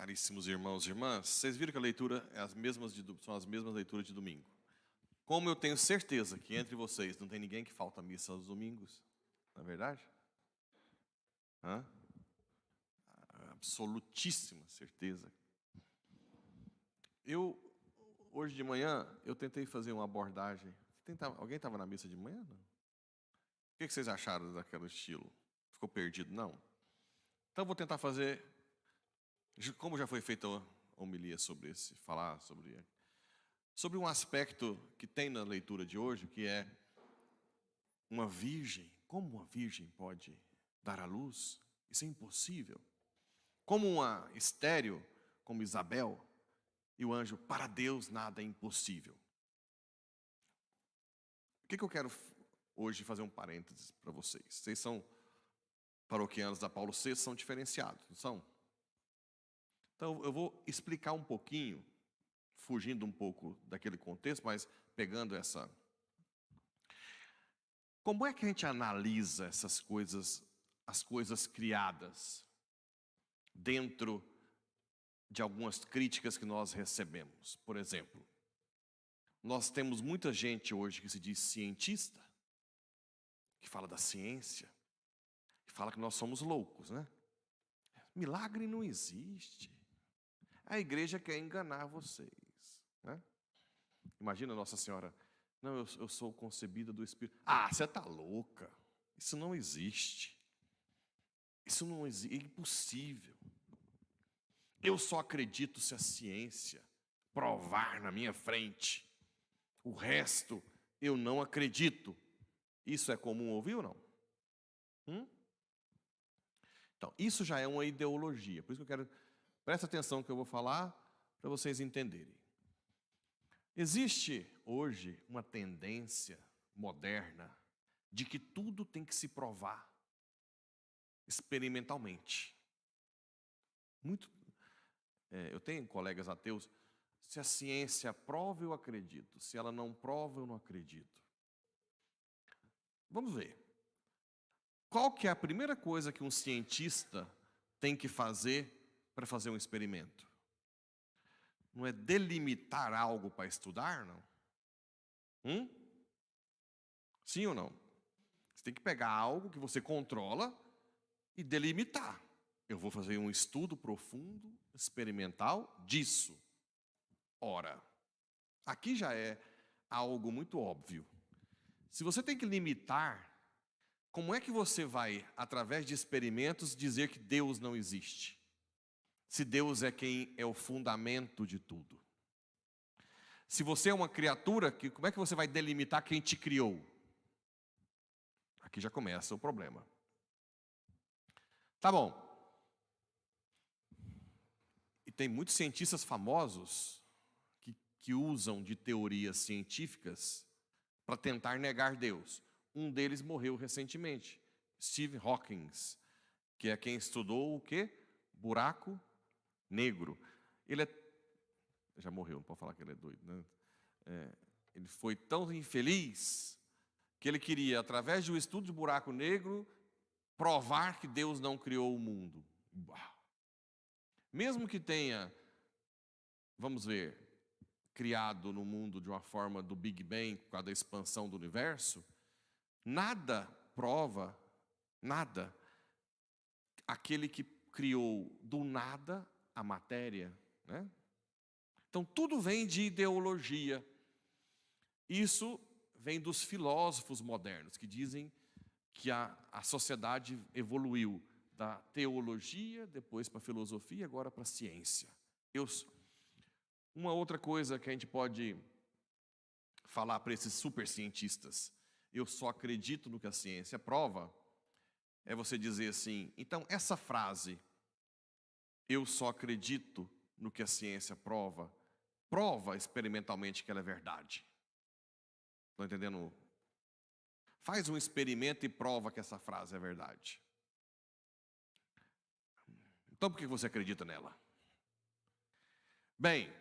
Caríssimos irmãos e irmãs, vocês viram que a leitura é as mesmas de, são as mesmas leituras de domingo. Como eu tenho certeza que entre vocês não tem ninguém que falta missa aos domingos, não é verdade? Hã? Absolutíssima certeza. Eu, hoje de manhã, eu tentei fazer uma abordagem. Tentava, alguém estava na missa de manhã? Não? O que vocês acharam daquele estilo? Ficou perdido? Não. Então, vou tentar fazer como já foi feita a homilia sobre esse, falar sobre sobre um aspecto que tem na leitura de hoje, que é uma virgem, como uma virgem pode dar à luz? Isso é impossível. Como uma estéreo, como Isabel, e o anjo, para Deus nada é impossível. O que, que eu quero hoje fazer um parênteses para vocês? Vocês são paroquianos da Paulo VI, são diferenciados, não são? Então eu vou explicar um pouquinho, fugindo um pouco daquele contexto, mas pegando essa. Como é que a gente analisa essas coisas, as coisas criadas, dentro de algumas críticas que nós recebemos? Por exemplo, nós temos muita gente hoje que se diz cientista, que fala da ciência, que fala que nós somos loucos, né? Milagre não existe a igreja quer enganar vocês. Né? Imagina Nossa Senhora, não, eu, eu sou concebida do Espírito. Ah, você está louca. Isso não existe. Isso não existe, é impossível. Eu só acredito se a ciência provar na minha frente. O resto eu não acredito. Isso é comum ouvir ou não? Hum? Então, isso já é uma ideologia. Por isso que eu quero Presta atenção no que eu vou falar para vocês entenderem. Existe hoje uma tendência moderna de que tudo tem que se provar experimentalmente. Muito, é, eu tenho colegas ateus. Se a ciência prova, eu acredito. Se ela não prova, eu não acredito. Vamos ver. Qual que é a primeira coisa que um cientista tem que fazer para fazer um experimento. Não é delimitar algo para estudar, não? Hum? Sim ou não? Você tem que pegar algo que você controla e delimitar. Eu vou fazer um estudo profundo, experimental disso. Ora, aqui já é algo muito óbvio. Se você tem que limitar, como é que você vai, através de experimentos, dizer que Deus não existe? se Deus é quem é o fundamento de tudo. Se você é uma criatura, que, como é que você vai delimitar quem te criou? Aqui já começa o problema. Tá bom. E tem muitos cientistas famosos que, que usam de teorias científicas para tentar negar Deus. Um deles morreu recentemente, Steve Hawkins, que é quem estudou o que? Buraco negro. Ele é, já morreu, não pode falar que ele é doido, né? É, ele foi tão infeliz que ele queria, através do estudo de buraco negro, provar que Deus não criou o mundo. Mesmo que tenha, vamos ver, criado no mundo de uma forma do Big Bang, por causa da expansão do universo, nada prova, nada, aquele que criou do nada a matéria. Né? Então, tudo vem de ideologia. Isso vem dos filósofos modernos, que dizem que a, a sociedade evoluiu da teologia, depois para a filosofia, agora para a ciência. Eu, uma outra coisa que a gente pode falar para esses super cientistas, eu só acredito no que a ciência prova, é você dizer assim: então, essa frase, eu só acredito no que a ciência prova, prova experimentalmente que ela é verdade. Estão entendendo? Faz um experimento e prova que essa frase é verdade. Então por que você acredita nela? Bem,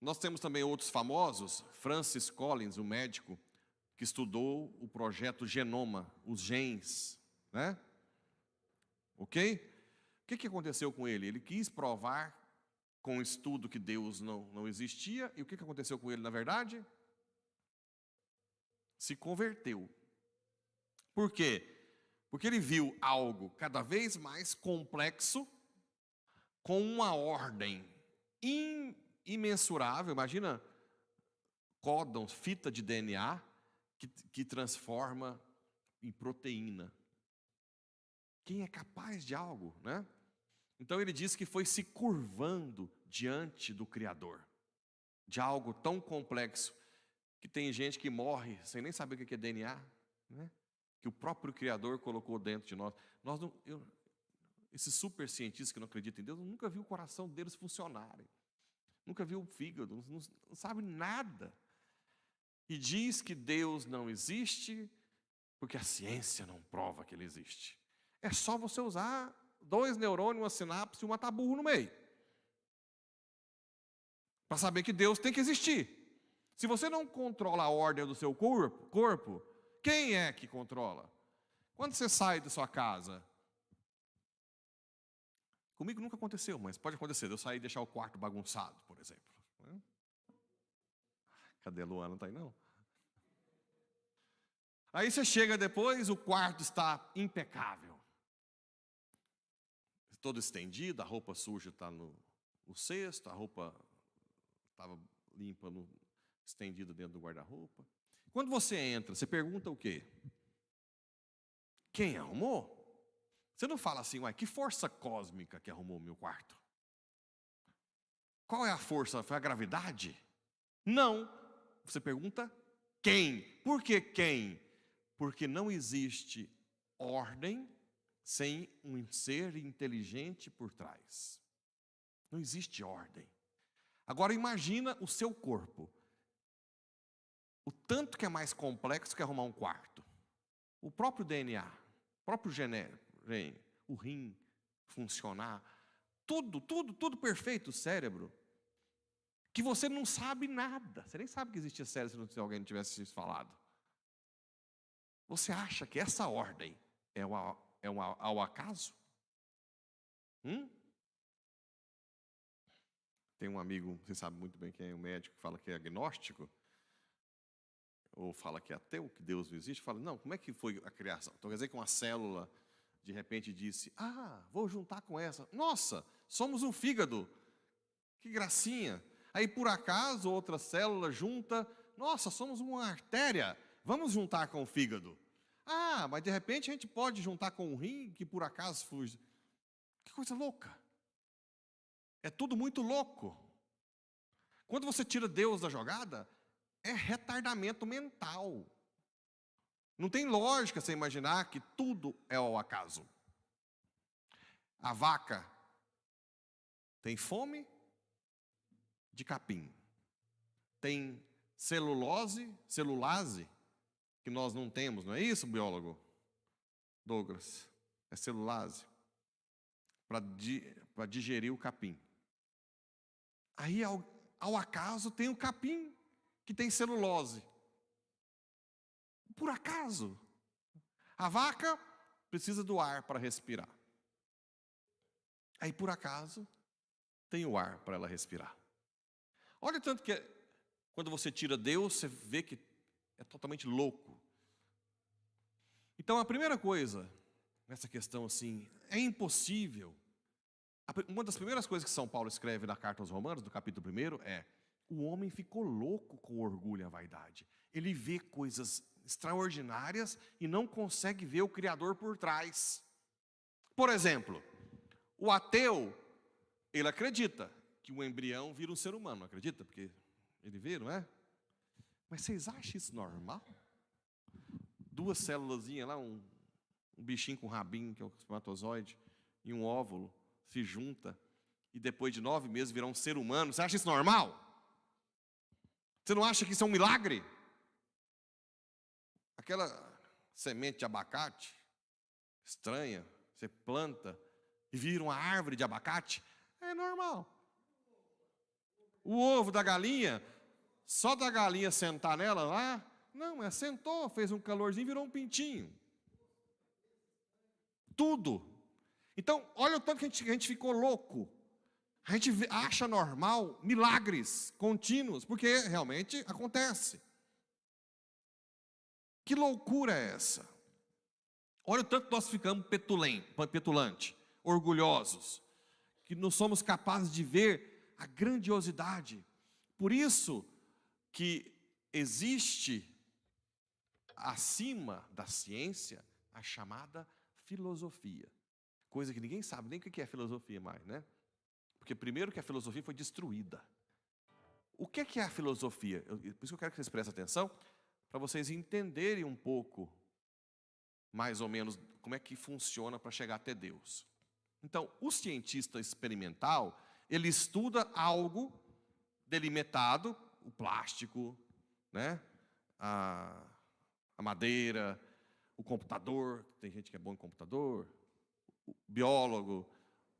nós temos também outros famosos, Francis Collins, um médico que estudou o projeto Genoma, os genes, né? OK? que, que aconteceu com ele? Ele quis provar com estudo que Deus não, não existia, e o que, que aconteceu com ele, na verdade? Se converteu. Por quê? Porque ele viu algo cada vez mais complexo, com uma ordem imensurável. Imagina códons, fita de DNA, que, que transforma em proteína. Quem é capaz de algo, né? Então ele diz que foi se curvando diante do Criador, de algo tão complexo que tem gente que morre sem nem saber o que é DNA, né? que o próprio Criador colocou dentro de nós. Nós não, eu, esses super cientistas que não acreditam em Deus, nunca viu o coração deles funcionarem, nunca viu o fígado, não, não sabe nada. E diz que Deus não existe porque a ciência não prova que ele existe. É só você usar dois neurônios, uma sinapse e uma tabu no meio. Para saber que Deus tem que existir. Se você não controla a ordem do seu corpo, corpo, quem é que controla? Quando você sai de sua casa, comigo nunca aconteceu, mas pode acontecer. Eu sair e deixar o quarto bagunçado, por exemplo. Né? Ah, cadê a Luana? Não está aí não? Aí você chega depois, o quarto está impecável toda estendida, a roupa suja está no, no cesto, a roupa estava limpa, no, estendida dentro do guarda-roupa. Quando você entra, você pergunta o quê? Quem arrumou? Você não fala assim, uai, que força cósmica que arrumou o meu quarto? Qual é a força? Foi a gravidade? Não. Você pergunta quem? Por que quem? Porque não existe ordem sem um ser inteligente por trás. Não existe ordem. Agora imagina o seu corpo. O tanto que é mais complexo que arrumar um quarto. O próprio DNA, o próprio genérico, o rim funcionar, tudo, tudo, tudo perfeito, o cérebro. Que você não sabe nada. Você nem sabe que existia cérebro se alguém tivesse falado. Você acha que essa ordem é uma é um ao acaso? Hum? Tem um amigo, você sabe muito bem quem é, um médico, que fala que é agnóstico, ou fala que é ateu, que Deus não existe, fala, não, como é que foi a criação? Então quer dizer que uma célula, de repente, disse, ah, vou juntar com essa. Nossa, somos um fígado. Que gracinha. Aí, por acaso, outra célula junta, nossa, somos uma artéria. Vamos juntar com o fígado. Ah, mas de repente a gente pode juntar com um rim que por acaso fuja? Que coisa louca. É tudo muito louco. Quando você tira Deus da jogada, é retardamento mental. Não tem lógica você imaginar que tudo é ao acaso. A vaca tem fome de capim, tem celulose, celulase que nós não temos, não é isso, biólogo? Douglas, é celulase para digerir o capim. Aí, ao, ao acaso, tem o capim que tem celulose. Por acaso. A vaca precisa do ar para respirar. Aí, por acaso, tem o ar para ela respirar. Olha tanto que é, quando você tira Deus, você vê que é totalmente louco. Então, a primeira coisa nessa questão assim, é impossível. Uma das primeiras coisas que São Paulo escreve na carta aos Romanos, do capítulo 1, é: o homem ficou louco com o orgulho e a vaidade. Ele vê coisas extraordinárias e não consegue ver o Criador por trás. Por exemplo, o ateu, ele acredita que o um embrião vira um ser humano, acredita? Porque ele vê, não é? Mas vocês acham isso normal? Duas células lá, um, um bichinho com rabinho, que é o espermatozoide, e um óvulo se junta e depois de nove meses virar um ser humano. Você acha isso normal? Você não acha que isso é um milagre? Aquela semente de abacate estranha, você planta e vira uma árvore de abacate, é normal. O ovo da galinha só da galinha sentar nela lá? Não, ela sentou, fez um calorzinho, virou um pintinho. Tudo. Então, olha o tanto que a gente, a gente ficou louco. A gente acha normal milagres contínuos, porque realmente acontece. Que loucura é essa? Olha o tanto que nós ficamos petulantes, orgulhosos, que não somos capazes de ver a grandiosidade. Por isso, que existe acima da ciência a chamada filosofia. Coisa que ninguém sabe nem o que é filosofia mais, né? Porque primeiro que a filosofia foi destruída. O que é, é a filosofia? por isso que eu quero que vocês prestem atenção, para vocês entenderem um pouco, mais ou menos, como é que funciona para chegar até Deus. Então, o cientista experimental, ele estuda algo delimitado o plástico, né? a, a madeira, o computador, tem gente que é bom em computador, o biólogo,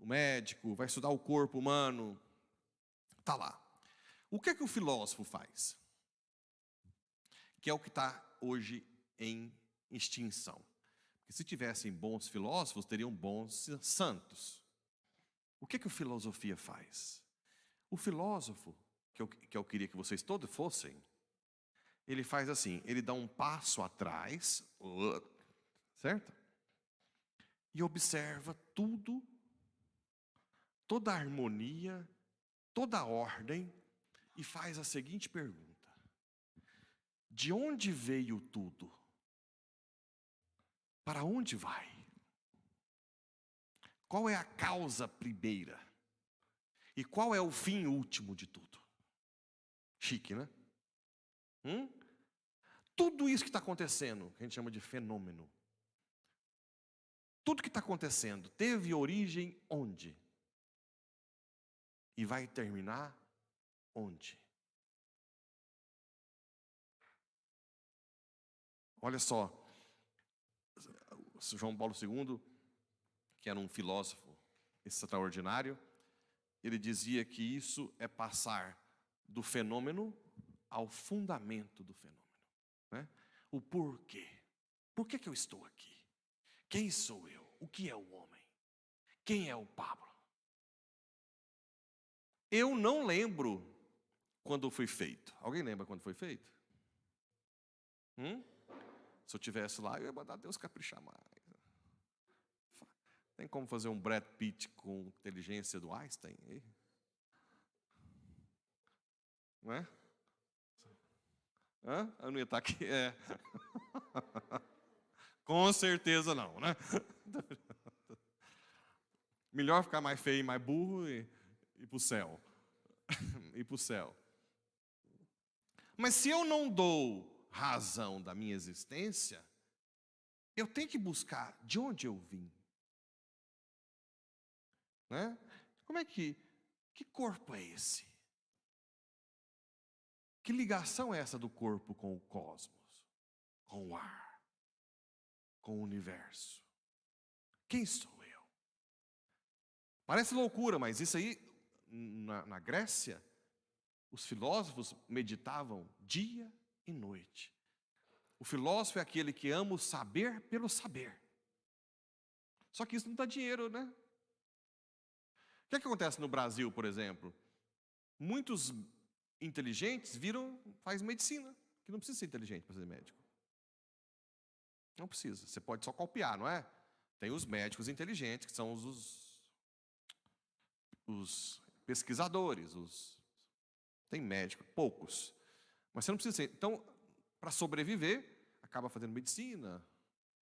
o médico, vai estudar o corpo humano, está lá. O que é que o filósofo faz? Que é o que está hoje em extinção. Porque se tivessem bons filósofos, teriam bons santos. O que é que a filosofia faz? O filósofo que eu, que eu queria que vocês todos fossem, ele faz assim: ele dá um passo atrás, certo? E observa tudo, toda a harmonia, toda a ordem, e faz a seguinte pergunta: De onde veio tudo? Para onde vai? Qual é a causa primeira? E qual é o fim último de tudo? Chique, né? Hum? Tudo isso que está acontecendo, que a gente chama de fenômeno, tudo que está acontecendo teve origem onde? E vai terminar onde? Olha só, João Paulo II, que era um filósofo extraordinário, ele dizia que isso é passar do fenômeno ao fundamento do fenômeno. Né? O porquê. Por que, que eu estou aqui? Quem sou eu? O que é o homem? Quem é o Pablo? Eu não lembro quando foi feito. Alguém lembra quando foi feito? Hum? Se eu tivesse lá, eu ia mandar Deus caprichar mais. Tem como fazer um Brad Pitt com inteligência do Einstein? Não é? Hã? Eu não ia estar tá aqui. É. Com certeza não, né? Melhor ficar mais feio e mais burro e ir para o céu. ir para o céu. Mas se eu não dou razão da minha existência, eu tenho que buscar de onde eu vim. Né? Como é que. Que corpo é esse? Que ligação é essa do corpo com o cosmos, com o ar, com o universo? Quem sou eu? Parece loucura, mas isso aí, na, na Grécia, os filósofos meditavam dia e noite. O filósofo é aquele que ama o saber pelo saber. Só que isso não dá dinheiro, né? O que, é que acontece no Brasil, por exemplo? Muitos inteligentes viram, faz medicina, que não precisa ser inteligente para ser médico. Não precisa, você pode só copiar, não é? Tem os médicos inteligentes, que são os, os, os pesquisadores, os tem médico, poucos. Mas você não precisa ser. Então, para sobreviver, acaba fazendo medicina,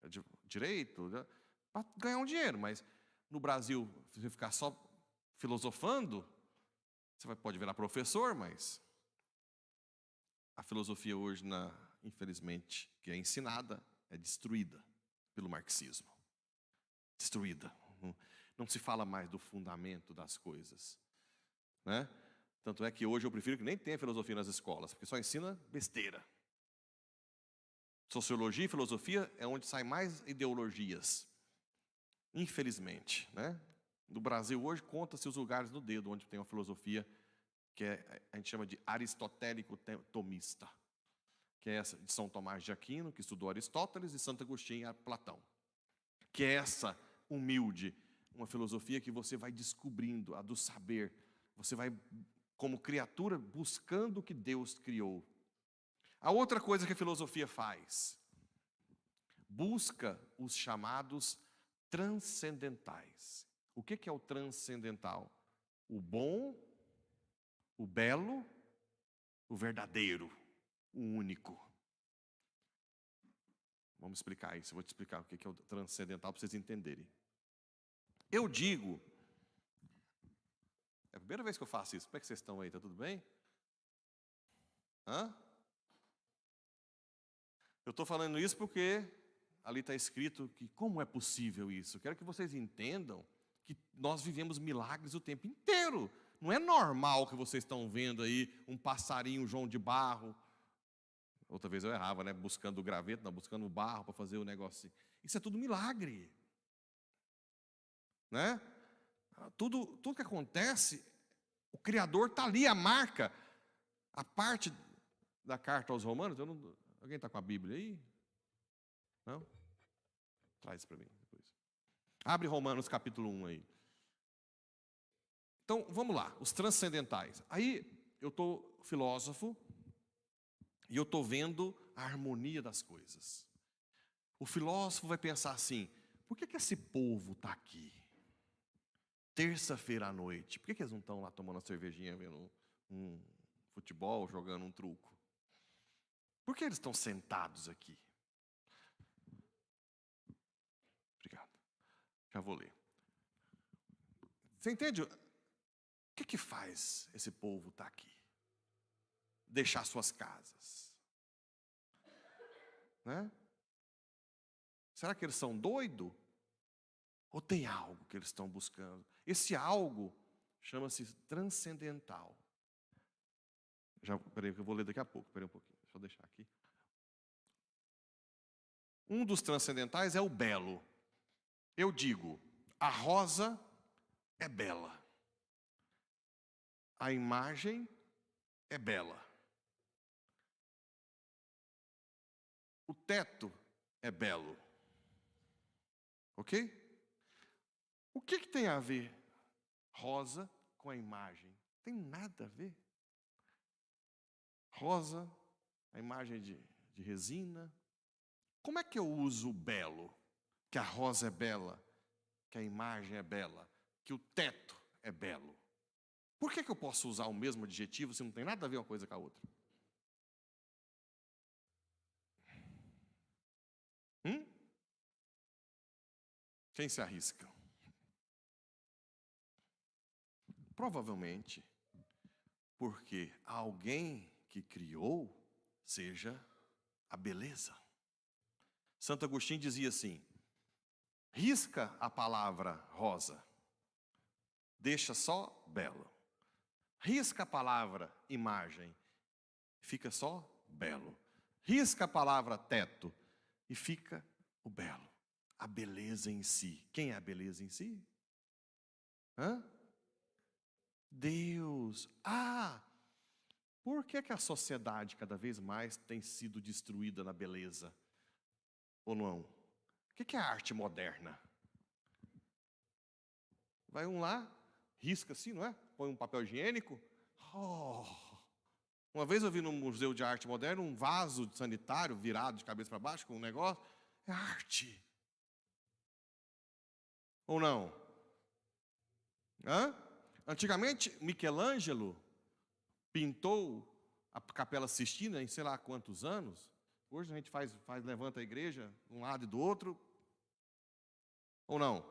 é direito, né? para ganhar um dinheiro, mas no Brasil, você ficar só filosofando, você pode virar professor, mas a filosofia hoje, na, infelizmente, que é ensinada, é destruída pelo marxismo. Destruída. Não se fala mais do fundamento das coisas. Né? Tanto é que hoje eu prefiro que nem tenha filosofia nas escolas, porque só ensina besteira. Sociologia e filosofia é onde saem mais ideologias. Infelizmente, né? no Brasil hoje conta-se os lugares no dedo onde tem uma filosofia que é, a gente chama de aristotélico-tomista, que é essa de São Tomás de Aquino, que estudou Aristóteles, e Santo Agostinho e Platão. Que é essa humilde, uma filosofia que você vai descobrindo, a do saber. Você vai, como criatura, buscando o que Deus criou. A outra coisa que a filosofia faz, busca os chamados transcendentais. O que é o transcendental? O bom, o belo, o verdadeiro, o único. Vamos explicar isso, eu vou te explicar o que é o transcendental para vocês entenderem. Eu digo, é a primeira vez que eu faço isso, como é que vocês estão aí? Está tudo bem? Hã? Eu estou falando isso porque ali está escrito que como é possível isso? Quero que vocês entendam que nós vivemos milagres o tempo inteiro. Não é normal que vocês estão vendo aí um passarinho João de barro. Outra vez eu errava, né? Buscando o graveto, não, buscando o barro para fazer o negócio. Assim. Isso é tudo milagre. Né? Ah, tudo, tudo que acontece, o Criador está ali, a marca. A parte da carta aos Romanos, não, alguém está com a Bíblia aí? Não? Traz para mim. Abre Romanos capítulo 1 aí. Então, vamos lá, os transcendentais. Aí eu estou filósofo e eu estou vendo a harmonia das coisas. O filósofo vai pensar assim: por que, que esse povo está aqui? Terça-feira à noite, por que, que eles não estão lá tomando uma cervejinha, vendo um futebol, jogando um truco? Por que eles estão sentados aqui? Já vou ler. Você entende? O que, que faz esse povo estar tá aqui? Deixar suas casas. Né? Será que eles são doidos? Ou tem algo que eles estão buscando? Esse algo chama-se transcendental. Já, peraí, que eu vou ler daqui a pouco, peraí um pouquinho, deixa eu deixar aqui. Um dos transcendentais é o belo eu digo: a rosa é bela, a imagem é bela, o teto é belo. Ok? O que, que tem a ver rosa com a imagem? Tem nada a ver. Rosa, a imagem de, de resina. Como é que eu uso o belo? que a rosa é bela, que a imagem é bela, que o teto é belo. Por que, que eu posso usar o mesmo adjetivo se não tem nada a ver uma coisa com a outra? Hum? Quem se arrisca? Provavelmente porque alguém que criou seja a beleza. Santo Agostinho dizia assim: risca a palavra rosa, deixa só belo. Risca a palavra imagem, fica só belo. Risca a palavra teto e fica o belo. A beleza em si. Quem é a beleza em si? Hã? Deus. Ah! Por que, que a sociedade cada vez mais tem sido destruída na beleza? Ou não? O que é arte moderna? Vai um lá, risca assim, não é? Põe um papel higiênico. Oh. Uma vez eu vi no Museu de Arte Moderna um vaso sanitário virado de cabeça para baixo com um negócio. É arte. Ou não? Hã? Antigamente, Michelangelo pintou a Capela Sistina em sei lá quantos anos. Hoje a gente faz, faz levanta a igreja, um lado e do outro. Ou não?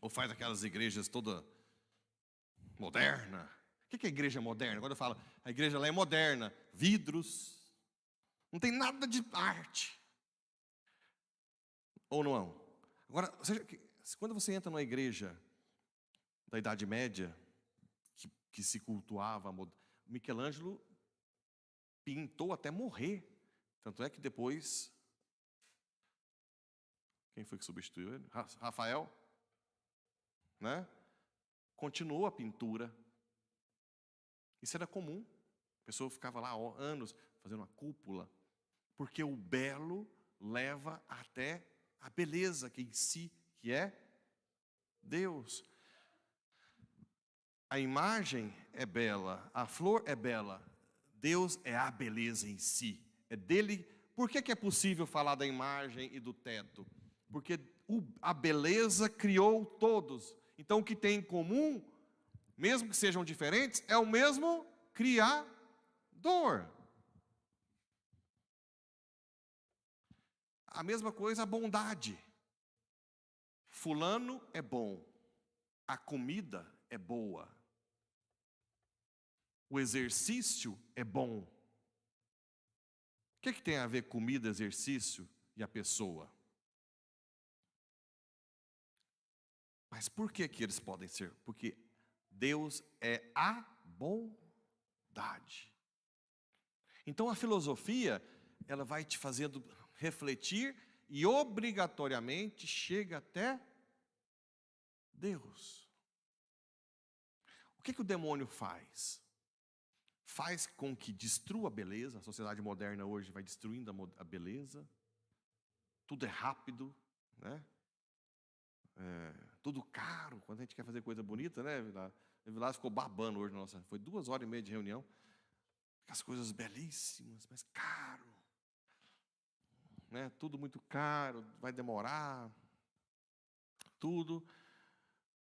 Ou faz aquelas igrejas toda moderna. O que é igreja moderna? Quando eu falo, a igreja lá é moderna, vidros, não tem nada de arte. Ou não? Agora, quando você entra numa igreja da Idade Média, que, que se cultuava, Michelangelo pintou até morrer. Tanto é que depois. Quem foi que substituiu ele? Rafael? Né? Continuou a pintura. Isso era comum. A pessoa ficava lá anos fazendo uma cúpula. Porque o belo leva até a beleza que em si que é Deus. A imagem é bela, a flor é bela, Deus é a beleza em si é dele. Por que, que é possível falar da imagem e do teto? Porque a beleza criou todos. Então, o que tem em comum, mesmo que sejam diferentes, é o mesmo Criador. A mesma coisa a bondade. Fulano é bom, a comida é boa, o exercício é bom, que, que tem a ver comida, exercício e a pessoa? Mas por que, que eles podem ser? Porque Deus é a bondade. Então a filosofia, ela vai te fazendo refletir e obrigatoriamente chega até Deus. O que, que o demônio faz? faz com que destrua a beleza. A sociedade moderna hoje vai destruindo a, beleza. Tudo é rápido, né? É, tudo caro. Quando a gente quer fazer coisa bonita, né, O ficou babando hoje. Nossa, foi duas horas e meia de reunião. As coisas belíssimas, mas caro. Né? Tudo muito caro, vai demorar. Tudo.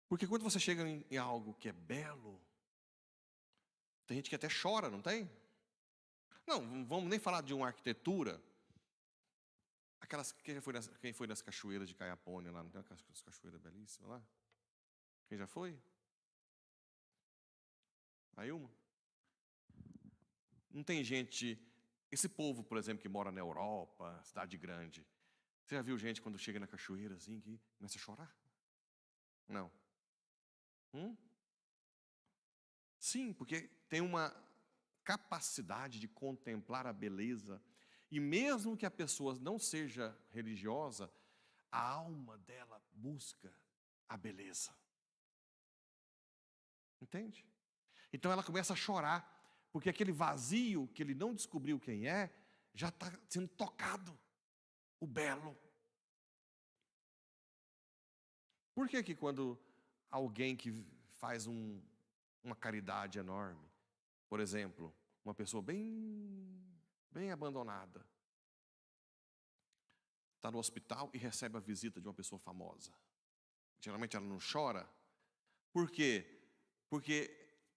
Porque quando você chega em algo que é belo, tem gente que até chora, não tem? Não, vamos nem falar de uma arquitetura. Aquelas, quem, já foi nas, quem foi nas cachoeiras de Caiapônia lá? Não tem umas cachoeiras belíssimas lá? Quem já foi? Aí uma. Não tem gente. Esse povo, por exemplo, que mora na Europa, cidade grande. Você já viu gente quando chega na cachoeira assim que começa a chorar? Não. Hum? Sim, porque tem uma capacidade de contemplar a beleza. E mesmo que a pessoa não seja religiosa, a alma dela busca a beleza. Entende? Então ela começa a chorar, porque aquele vazio que ele não descobriu quem é, já está sendo tocado. O belo. Por que que quando alguém que faz um, uma caridade enorme. Por exemplo, uma pessoa bem, bem abandonada está no hospital e recebe a visita de uma pessoa famosa. Geralmente ela não chora. Por quê? Porque,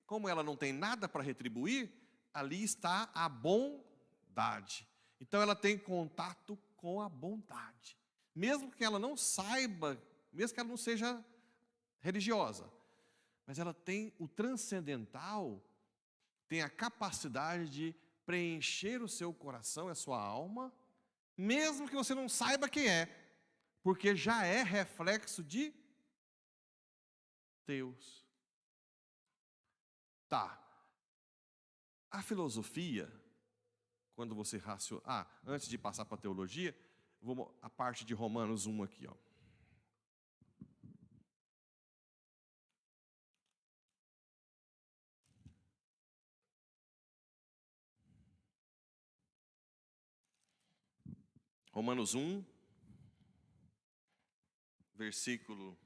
como ela não tem nada para retribuir, ali está a bondade. Então ela tem contato com a bondade. Mesmo que ela não saiba, mesmo que ela não seja religiosa, mas ela tem o transcendental, tem a capacidade de preencher o seu coração, a sua alma, mesmo que você não saiba quem é, porque já é reflexo de Deus. Tá. A filosofia, quando você raciocina. Ah, antes de passar para a teologia, vou... a parte de Romanos 1 aqui, ó. Romanos 1, versículo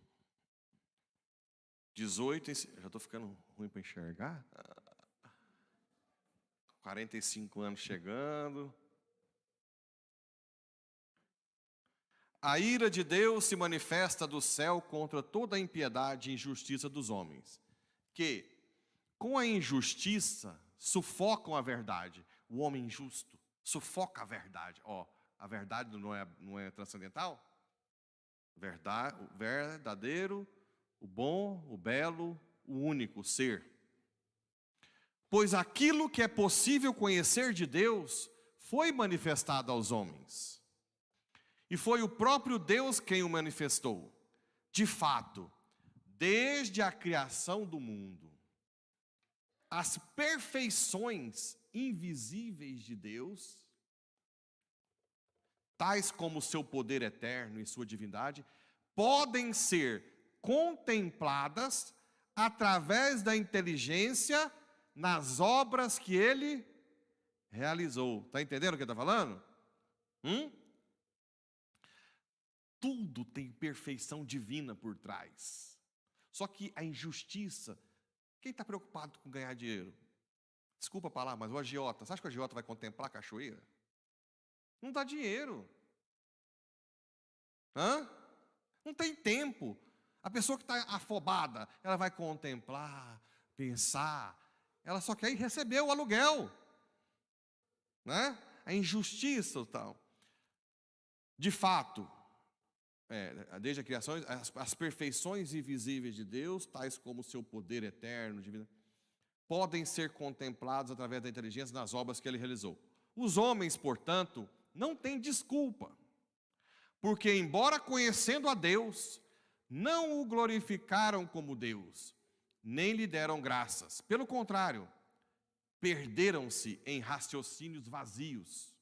18. Já estou ficando ruim para enxergar. 45 anos chegando. A ira de Deus se manifesta do céu contra toda a impiedade e injustiça dos homens, que, com a injustiça, sufocam a verdade. O homem justo sufoca a verdade. Ó, oh, a verdade não é, não é transcendental? Verdade, o verdadeiro, o bom, o belo, o único ser. Pois aquilo que é possível conhecer de Deus foi manifestado aos homens. E foi o próprio Deus quem o manifestou. De fato, desde a criação do mundo, as perfeições invisíveis de Deus tais como seu poder eterno e sua divindade, podem ser contempladas através da inteligência nas obras que ele realizou. Está entendendo o que está falando? Hum? Tudo tem perfeição divina por trás. Só que a injustiça, quem está preocupado com ganhar dinheiro? Desculpa a palavra, mas o agiota, você acha que o agiota vai contemplar a cachoeira? Não dá dinheiro. Hã? Não tem tempo. A pessoa que está afobada, ela vai contemplar, pensar. Ela só quer receber o aluguel. Né? A injustiça e tal. De fato, é, desde a criação, as, as, perfeições invisíveis de Deus, tais como o seu poder eterno, divino, podem ser contemplados através da inteligência nas obras que ele realizou. Os homens, portanto, não tem desculpa, porque, embora conhecendo a Deus, não o glorificaram como Deus, nem lhe deram graças. Pelo contrário, perderam-se em raciocínios vazios.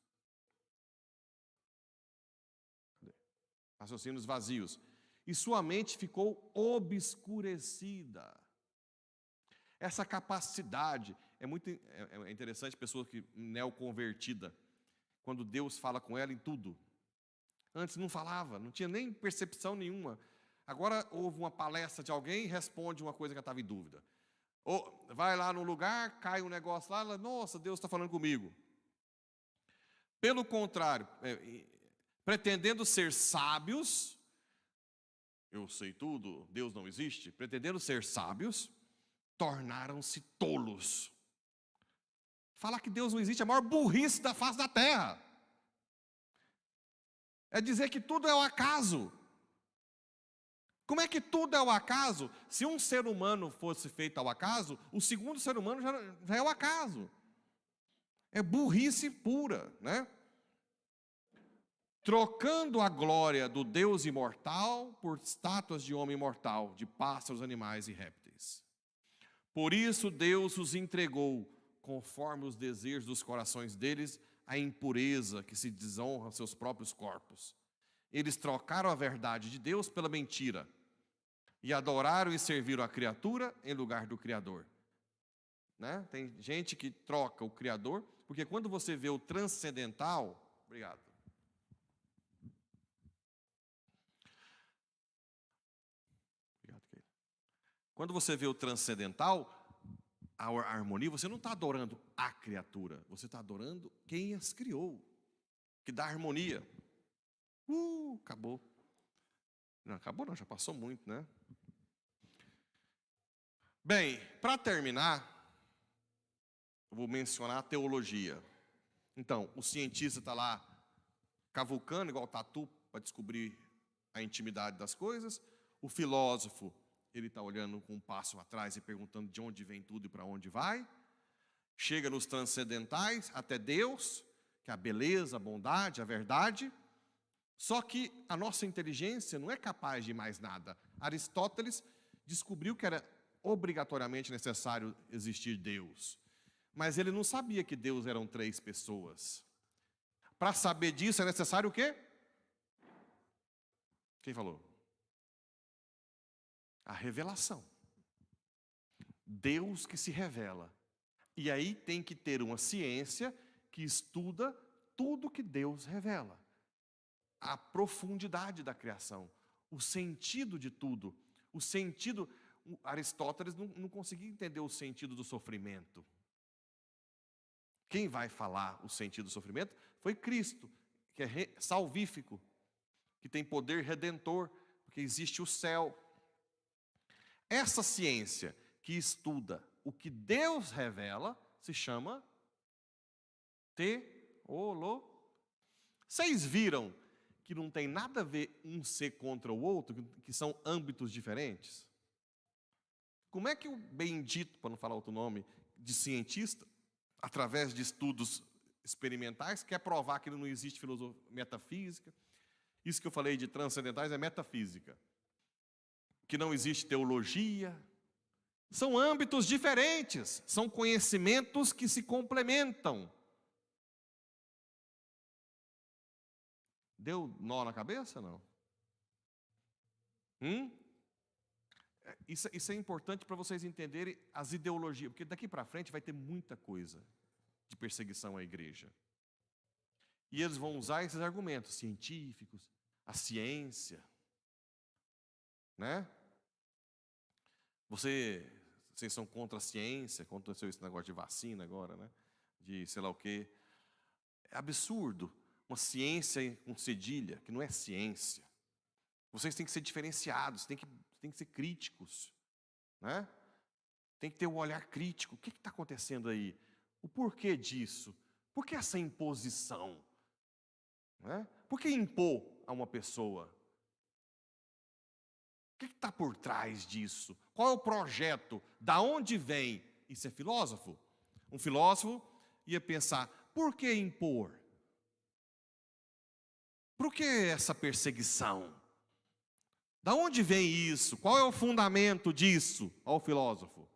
Raciocínios vazios. E sua mente ficou obscurecida. Essa capacidade é muito é, é, interessante, pessoa que neoconvertida. convertida quando Deus fala com ela em tudo. Antes não falava, não tinha nem percepção nenhuma. Agora houve uma palestra de alguém e responde uma coisa que ela estava em dúvida. Ou vai lá no lugar, cai um negócio lá, ela, nossa, Deus está falando comigo. Pelo contrário, é, pretendendo ser sábios, eu sei tudo, Deus não existe, pretendendo ser sábios, tornaram-se tolos Falar que Deus não existe é a maior burrice da face da terra. É dizer que tudo é o um acaso. Como é que tudo é o um acaso? Se um ser humano fosse feito ao acaso, o segundo ser humano já, já é o um acaso. É burrice pura, né? Trocando a glória do Deus imortal por estátuas de homem mortal, de pássaros, animais e répteis. Por isso Deus os entregou conforme os desejos dos corações deles, a impureza que se desonra seus próprios corpos. Eles trocaram a verdade de Deus pela mentira e adoraram e serviram a criatura em lugar do Criador. Né? Tem gente que troca o Criador, porque quando você vê o transcendental. Obrigado. Quando você vê o transcendental, a harmonia, você não está adorando a criatura, você está adorando quem as criou, que dá harmonia. Uh, acabou. Não, acabou não, já passou muito, né? Bem, para terminar, eu vou mencionar a teologia. Então, o cientista está lá cavucando, igual o tatu, para descobrir a intimidade das coisas. O filósofo ele está olhando com um passo atrás e perguntando de onde vem tudo e para onde vai. Chega nos transcendentais, até Deus, que é a beleza, a bondade, a verdade. Só que a nossa inteligência não é capaz de mais nada. Aristóteles descobriu que era obrigatoriamente necessário existir Deus. Mas ele não sabia que Deus eram três pessoas. Para saber disso é necessário o quê? Quem falou? A revelação. Deus que se revela. E aí tem que ter uma ciência que estuda tudo que Deus revela. A profundidade da criação, o sentido de tudo, o sentido. Aristóteles não, não conseguia entender o sentido do sofrimento. Quem vai falar o sentido do sofrimento foi Cristo, que é salvífico, que tem poder redentor, porque existe o céu, essa ciência que estuda o que Deus revela se chama teologia. Vocês viram que não tem nada a ver um ser contra o outro, que são âmbitos diferentes? Como é que o bendito, para não falar outro nome, de cientista, através de estudos experimentais, quer provar que não existe filosofia metafísica? Isso que eu falei de transcendentais é metafísica que não existe teologia. São âmbitos diferentes, são conhecimentos que se complementam. Deu nó na cabeça, não? Hum? É, isso, isso é importante para vocês entenderem as ideologias, porque daqui para frente vai ter muita coisa de perseguição à igreja. E eles vão usar esses argumentos científicos, a ciência, né? Você, vocês são contra a ciência, aconteceu esse negócio de vacina agora, né? De sei lá o quê. É absurdo. Uma ciência com cedilha, que não é ciência. Vocês têm que ser diferenciados, têm que, têm que ser críticos, né? Tem que ter o um olhar crítico. O que está acontecendo aí? O porquê disso? Por que essa imposição? Né? Por que impor a uma pessoa? O que está por trás disso? Qual é o projeto? Da onde vem? Isso é filósofo. Um filósofo ia pensar: por que impor? Por que essa perseguição? Da onde vem isso? Qual é o fundamento disso? Ao filósofo.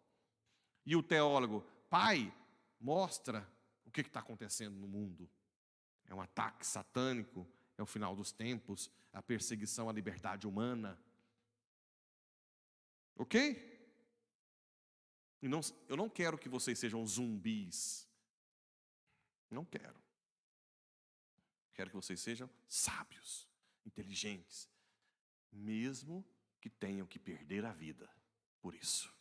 E o teólogo, pai, mostra o que está acontecendo no mundo. É um ataque satânico, é o final dos tempos, a perseguição à liberdade humana. Ok? eu não quero que vocês sejam zumbis. Não quero. Quero que vocês sejam sábios, inteligentes, mesmo que tenham que perder a vida por isso.